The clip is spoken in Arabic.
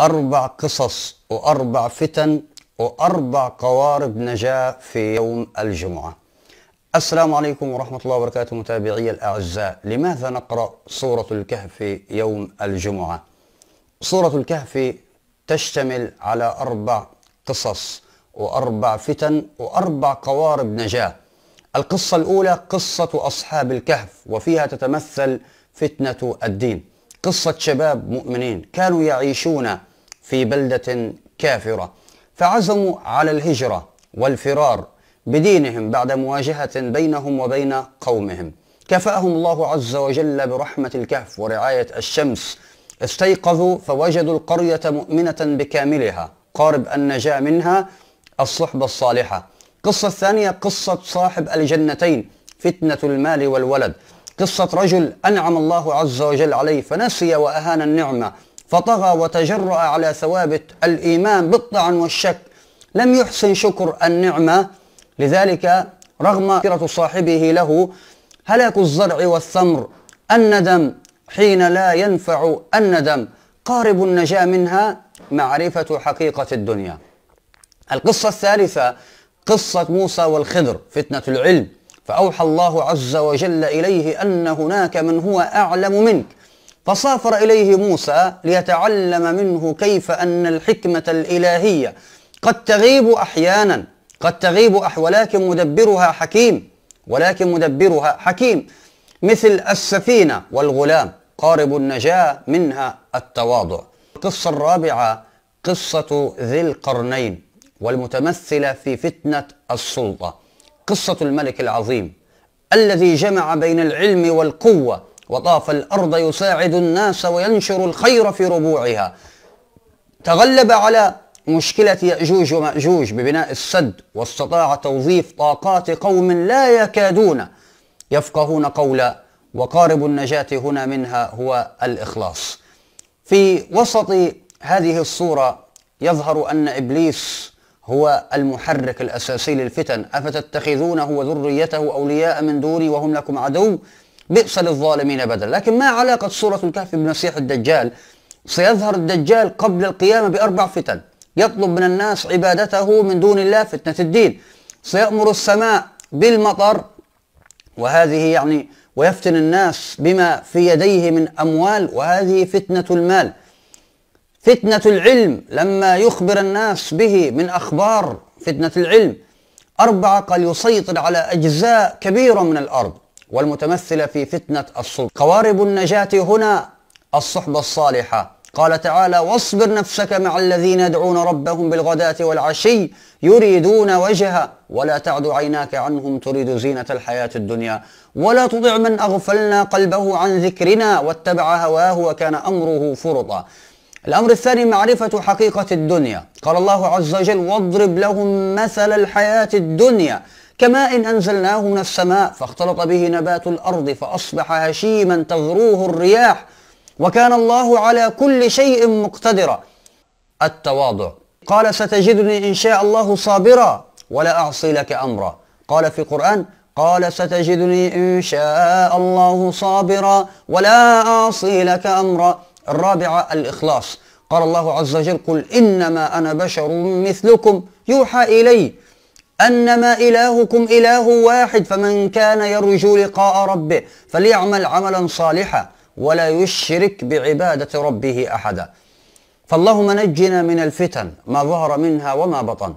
أربع قصص وأربع فتن وأربع قوارب نجاة في يوم الجمعة السلام عليكم ورحمة الله وبركاته متابعي الأعزاء لماذا نقرأ سورة الكهف يوم الجمعة؟ سورة الكهف تشتمل على أربع قصص وأربع فتن وأربع قوارب نجاة القصة الأولى قصة أصحاب الكهف وفيها تتمثل فتنة الدين قصة شباب مؤمنين كانوا يعيشون في بلدة كافرة فعزموا على الهجرة والفرار بدينهم بعد مواجهة بينهم وبين قومهم كفأهم الله عز وجل برحمة الكهف ورعاية الشمس استيقظوا فوجدوا القرية مؤمنة بكاملها قارب النجاة منها الصحبة الصالحة قصة الثانية قصة صاحب الجنتين فتنة المال والولد قصة رجل أنعم الله عز وجل عليه فنسي وأهان النعمة فطغى وتجرأ على ثوابت الإيمان بالطعن والشك لم يحسن شكر النعمة لذلك رغم كرة صاحبه له هلاك الزرع والثمر الندم حين لا ينفع الندم قارب النجاة منها معرفة حقيقة الدنيا القصة الثالثة قصة موسى والخضر فتنة العلم فأوحى الله عز وجل إليه أن هناك من هو أعلم منك فسافر إليه موسى ليتعلم منه كيف أن الحكمة الإلهية قد تغيب أحيانا قد تغيب أح ولكن مدبرها حكيم ولكن مدبرها حكيم مثل السفينة والغلام قارب النجاة منها التواضع القصة الرابعة قصة ذي القرنين والمتمثلة في فتنة السلطة قصة الملك العظيم الذي جمع بين العلم والقوة وطاف الأرض يساعد الناس وينشر الخير في ربوعها تغلب على مشكلة يأجوج ومأجوج ببناء السد واستطاع توظيف طاقات قوم لا يكادون يفقهون قولا وقارب النجاة هنا منها هو الإخلاص في وسط هذه الصورة يظهر أن إبليس هو المحرك الأساسي للفتن أفتتخذونه وذريته أولياء من دوني وهم لكم عدو بئس للظالمين بدلا لكن ما علاقة سورة الكهف بمسيح الدجال سيظهر الدجال قبل القيامة بأربع فتن يطلب من الناس عبادته من دون الله فتنة الدين سيأمر السماء بالمطر وهذه يعني ويفتن الناس بما في يديه من أموال وهذه فتنة المال فتنة العلم لما يخبر الناس به من أخبار فتنة العلم أربعة قال يسيطر على أجزاء كبيرة من الأرض والمتمثلة في فتنة السلطة قوارب النجاة هنا الصحبة الصالحة قال تعالى واصبر نفسك مع الذين يدعون ربهم بالغداة والعشي يريدون وجهه ولا تعد عيناك عنهم تريد زينة الحياة الدنيا ولا تضع من أغفلنا قلبه عن ذكرنا واتبع هواه وكان أمره فرطا الأمر الثاني معرفة حقيقة الدنيا قال الله عز وجل واضرب لهم مثل الحياة الدنيا كماء إن أنزلناه من السماء فاختلط به نبات الأرض فأصبح هشيما تغروه الرياح وكان الله على كل شيء مقتدرا التواضع قال ستجدني إن شاء الله صابرا ولا أعصي لك أمرا قال في القرآن قال ستجدني إن شاء الله صابرا ولا أعصي لك أمرا الرابعة الإخلاص قال الله عز وجل قل إنما أنا بشر مثلكم يوحى إلي أنما إلهكم إله واحد فمن كان يرجو لقاء ربه فليعمل عملا صالحا ولا يشرك بعبادة ربه أحدا فاللهم نجنا من الفتن ما ظهر منها وما بطن